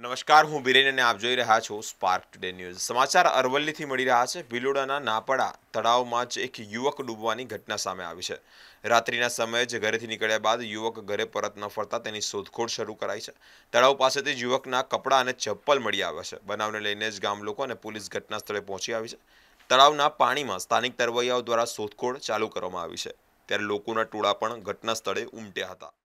નમસ્કાર હું બિરેન અને આપ જોઈ રહ્યા છો સ્પાર્ક ટુડે ન્યૂઝ સમાચાર અરવલ્લીથી મળી રહ્યા છે ભિલોડાના નાપડા તળાવમાં જ એક યુવક ડૂબવાની ઘટના સામે આવી છે રાત્રિના સમયે જ ઘરેથી નીકળ્યા બાદ યુવક ઘરે પરત ન ફરતા તેની શોધખોળ શરૂ કરાઈ છે તળાવ પાસેથી યુવકના કપડાં અને ચપ્પલ મળી આવ્યા છે બનાવને લઈને જ ગામ લોકો અને પોલીસ ઘટનાસ્થળે પહોંચી આવી છે તળાવના પાણીમાં સ્થાનિક તરવૈયાઓ દ્વારા શોધખોળ ચાલુ કરવામાં આવી છે ત્યારે લોકોના ટોળા પણ ઘટના સ્થળે ઉમટ્યા હતા